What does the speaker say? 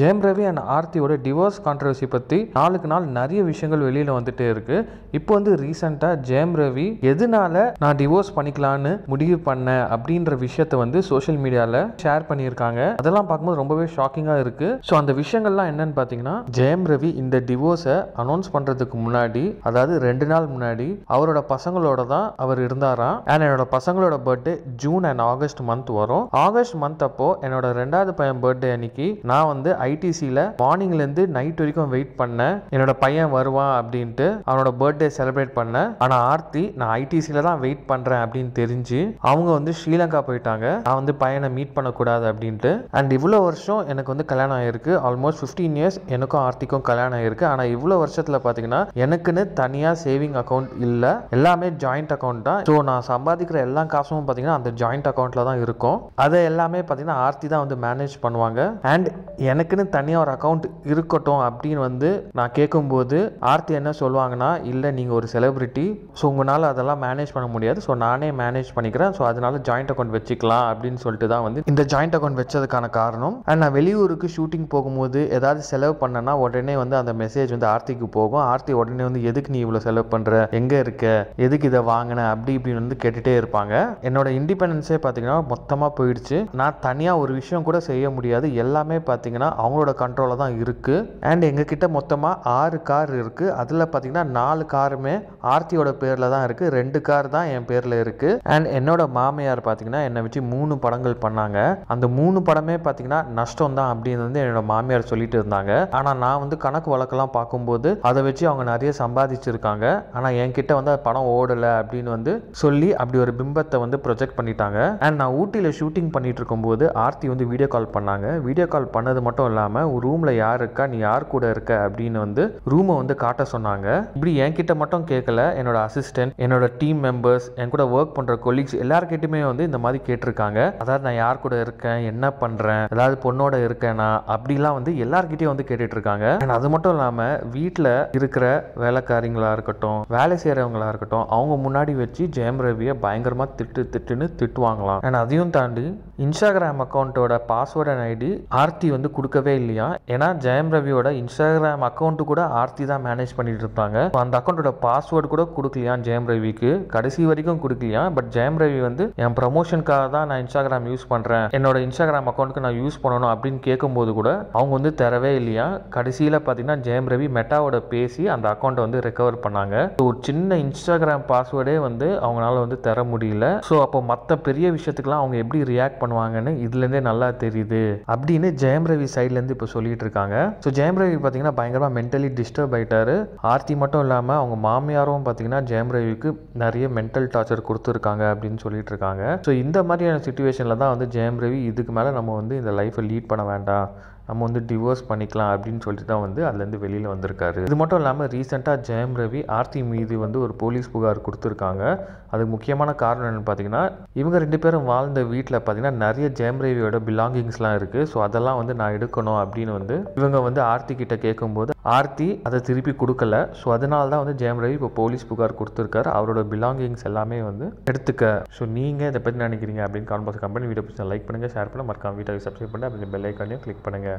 ஜெயம் Ravi and ஆர்த்தியோட divorce controversy பற்றி நாளுக்கு நாள் நிறைய விஷயங்கள் வெளியில் வந்துட்டே இருக்கு இப்போ வந்து ரீசெண்டாக ஜெயம் ரவி எதனால நான் டிவோர்ஸ் பண்ணிக்கலான்னு முடிவு பண்ண அப்படின்ற விஷயத்த வந்து சோஷியல் மீடியாவில் ஷேர் பண்ணியிருக்காங்க அதெல்லாம் பார்க்கும்போது ரொம்பவே ஷாக்கிங்காக இருக்கு ஸோ அந்த விஷயங்கள்லாம் என்னன்னு பார்த்தீங்கன்னா ஜெயம் ரவி இந்த டிவோர்ஸை அனௌன்ஸ் பண்ணுறதுக்கு முன்னாடி அதாவது ரெண்டு நாள் முன்னாடி அவரோட பசங்களோட தான் அவர் இருந்தாராம் அண்ட் என்னோட பசங்களோட birthday June and August month வரும் ஆகஸ்ட் மந்த் அப்போ என்னோட ரெண்டாவது பையன் பர்த்டே அன்னைக்கு நான் வந்து ஐடிசியில் மார்னிங்லேருந்து நைட் வரைக்கும் வெயிட் பண்ணேன் என்னோட பையன் வருவான் அப்படின்ட்டு அவனோட பர்த்டே செலிப்ரேட் பண்ணேன் ஆனால் ஆர்த்தி நான் ஐடிசியில் தான் வெயிட் பண்ணுறேன் அப்படின்னு தெரிஞ்சு அவங்க வந்து ஸ்ரீலங்கா போயிட்டாங்க நான் வந்து பையனை மீட் பண்ணக்கூடாது அப்படின்ட்டு அண்ட் இவ்வளோ வருஷம் எனக்கு வந்து கல்யாணம் ஆயிருக்கு ஆல்மோஸ்ட் ஃபிஃப்டீன் இயர்ஸ் எனக்கும் ஆர்த்திக்கும் கல்யாணம் ஆகிருக்கு ஆனால் இவ்வளோ வருஷத்தில் பார்த்தீங்கன்னா எனக்குன்னு தனியாக சேவிங் அக்கௌண்ட் இல்லை எல்லாமே ஜாயிண்ட் அக்கௌண்ட் தான் ஸோ நான் சம்பாதிக்கிற எல்லா காசும் பார்த்தீங்கன்னா அந்த ஜாயிண்ட் அக்கௌண்ட்டில் தான் இருக்கும் அதை எல்லாமே பார்த்தீங்கன்னா ஆர்த்தி தான் வந்து மேனேஜ் பண்ணுவாங்க அண்ட் எனக்கு எனக்குன்னு தனியாக ஒரு அக்கௌண்ட் இருக்கட்டும் அப்படின்னு வந்து நான் கேட்கும்போது ஆர்த்தி என்ன சொல்லுவாங்கன்னா இல்லை நீங்கள் ஒரு செலிபிரிட்டி ஸோ உங்களால் அதெல்லாம் மேனேஜ் பண்ண முடியாது ஸோ நானே மேனேஜ் பண்ணிக்கிறேன் ஸோ அதனால ஜாயிண்ட் அக்கௌண்ட் வச்சுக்கலாம் அப்படின்னு சொல்லிட்டு தான் வந்து இந்த ஜாயிண்ட் அக்கௌண்ட் வச்சதுக்கான காரணம் அண்ட் நான் வெளியூருக்கு ஷூட்டிங் போகும்போது ஏதாவது செலவு பண்ணேன்னா உடனே வந்து அந்த மெசேஜ் வந்து ஆர்த்திக்கு போகும் ஆர்த்தி உடனே வந்து எதுக்கு நீ இவ்வளோ செலவு பண்ணுற எங்கே இருக்க எதுக்கு இதை வாங்கின அப்படி இப்படின்னு வந்து கேட்டுகிட்டே இருப்பாங்க என்னோட இண்டிபெண்டன்ஸே பார்த்தீங்கன்னா மொத்தமாக போயிடுச்சு நான் தனியாக ஒரு விஷயம் கூட செய்ய முடியாது எல்லாமே பார்த்தீங்கன்னா அவங்களோட கண்ட்ரோலில் தான் இருக்குது அண்ட் எங்ககிட்ட மொத்தமாக ஆறு கார் இருக்குது அதில் பார்த்திங்கன்னா நாலு காருமே ஆர்த்தியோட பேரில் தான் இருக்குது ரெண்டு கார் தான் என் பேரில் இருக்குது அண்ட் என்னோட மாமியார் பார்த்திங்கன்னா என்னை வச்சு மூணு படங்கள் பண்ணாங்க அந்த மூணு படமே பார்த்திங்கன்னா நஷ்டம் தான் அப்படின்னு வந்து என்னோட மாமியார் சொல்லிட்டு இருந்தாங்க ஆனால் நான் வந்து கணக்கு வழக்கெல்லாம் பார்க்கும்போது அதை வச்சு அவங்க நிறைய சம்பாதிச்சிருக்காங்க ஆனால் என்கிட்ட வந்து படம் ஓடலை அப்படின்னு வந்து சொல்லி அப்படி ஒரு பிம்பத்தை வந்து ப்ரொஜெக்ட் பண்ணிட்டாங்க அண்ட் நான் ஊட்டியில் ஷூட்டிங் பண்ணிட்டு இருக்கும்போது ஆர்த்தி வந்து வீடியோ கால் பண்ணாங்க வீடியோ கால் பண்ணது மட்டும் மட்டும் இல்லாமல் ரூமில் யார் இருக்கா நீ யார் கூட இருக்க அப்படின்னு வந்து ரூமை வந்து காட்ட சொன்னாங்க இப்படி என்கிட்ட மட்டும் கேட்கல என்னோட அசிஸ்டன்ட் என்னோட டீம் மெம்பர்ஸ் என் கூட ஒர்க் பண்ணுற கொலீக்ஸ் எல்லார்கிட்டயுமே வந்து இந்த மாதிரி கேட்டிருக்காங்க அதாவது நான் யார் கூட இருக்கேன் என்ன பண்ணுறேன் ஏதாவது பொண்ணோட இருக்கேனா அப்படிலாம் வந்து எல்லார்கிட்டையும் வந்து கேட்டுட்டு இருக்காங்க அண்ட் அது மட்டும் இல்லாமல் வீட்டில் இருக்கிற வேலைக்காரிங்களாக இருக்கட்டும் வேலை செய்கிறவங்களா இருக்கட்டும் அவங்க முன்னாடி வச்சு ஜெயம் ரவியை பயங்கரமாக திட்டு திட்டுன்னு திட்டுவாங்களாம் அண்ட் அதையும் தாண்டி இன்ஸ்டாகிராம் அக்கௌண்ட்டோட பாஸ்வேர்ட் அண்ட் ஐடி ஆர்த்தி வந்து கொடுக்க கொடுக்கவே இல்லையா ஏன்னா ஜெயம் ரவியோட இன்ஸ்டாகிராம் அக்கௌண்ட்டு கூட ஆர்த்தி தான் மேனேஜ் பண்ணிட்டு இருப்பாங்க அந்த அக்கௌண்ட்டோட பாஸ்வேர்டு கூட கொடுக்கலையா ஜெயம் ரவிக்கு கடைசி வரைக்கும் கொடுக்கலையா பட் ஜெயம் ரவி வந்து என் ப்ரமோஷனுக்காக தான் நான் இன்ஸ்டாகிராம் யூஸ் பண்ணுறேன் என்னோட இன்ஸ்டாகிராம் அக்கௌண்ட்டுக்கு நான் யூஸ் பண்ணணும் அப்படின்னு கேட்கும்போது கூட அவங்க வந்து தரவே இல்லையா கடைசியில் பார்த்தீங்கன்னா ஜெயம் ரவி மெட்டாவோட பேசி அந்த அக்கௌண்ட்டை வந்து ரெக்கவர் பண்ணாங்க ஒரு சின்ன இன்ஸ்டாகிராம் பாஸ்வேர்டே வந்து அவங்களால வந்து தர முடியல ஸோ அப்போ மற்ற பெரிய விஷயத்துக்குலாம் அவங்க எப்படி ரியாக்ட் பண்ணுவாங்கன்னு இதுலேருந்தே நல்லா தெரியுது அப்படின்னு ஜெயம் ரவி சைட் சைட்லேருந்து இப்போ சொல்லிட்டு இருக்காங்க ஸோ ஜெயம் ரவி பார்த்தீங்கன்னா பயங்கரமாக மென்டலி டிஸ்டர்ப் ஆகிட்டார் ஆர்த்தி மட்டும் இல்லாமல் அவங்க மாமியாரும் பார்த்தீங்கன்னா ஜெயம் ரவிக்கு நிறைய மென்டல் டார்ச்சர் கொடுத்துருக்காங்க அப்படின்னு சொல்லிட்டு இருக்காங்க ஸோ இந்த மாதிரியான சுச்சுவேஷனில் தான் வந்து ஜெயம் ரவி இதுக்கு மேலே நம்ம வந்து இந்த லைஃப்பை லீட் பண்ண வேண்டாம் நம்ம வந்து டிவோர்ஸ் பண்ணிக்கலாம் அப்படின்னு சொல்லிட்டு தான் வந்து அதுலேருந்து வெளியில் வந்திருக்காரு இது மட்டும் இல்லாமல் ரீசெண்டாக ஜெயம் ரவி ஆர்த்தி மீது வந்து ஒரு போலீஸ் புகார் கொடுத்துருக்காங்க அதுக்கு முக்கியமான காரணம் என்னென்னு பார்த்தீங்கன்னா இவங்க ரெண்டு பேரும் வாழ்ந்த வீட்டில் பார்த்தீங்கன்னா நிறைய ஜெயம் ரவியோட பிலாங்கிங்ஸ்லாம் இருக்குது ஸோ அதெல்லாம் வந்து நான் எடுக்கணும் அப்படின்னு வந்து இவங்க வந்து ஆர்த்தி கிட்ட கேட்கும்போது ஆர்த்தி அதை திருப்பி கொடுக்கல ஸோ அதனால தான் வந்து ஜெயம் ரவி இப்போ போலீஸ் புகார் கொடுத்துருக்காரு அவரோட பிலாங்கிங்ஸ் எல்லாமே வந்து எடுத்துக்க ஸோ நீங்கள் இதை பற்றி நினைக்கிறீங்க அப்படின்னு கான்பாஸ் கம்பெனி வீடியோ பிடிச்சா லைக் பண்ணுங்கள் ஷேர் பண்ணுங்கள் மறக்காம வீட்டை சப்ஸ்கிரைப் பண்ணுங்கள் அப்படி பெல் ஐக்கானையும் கிளிக் பண்ணுங்கள்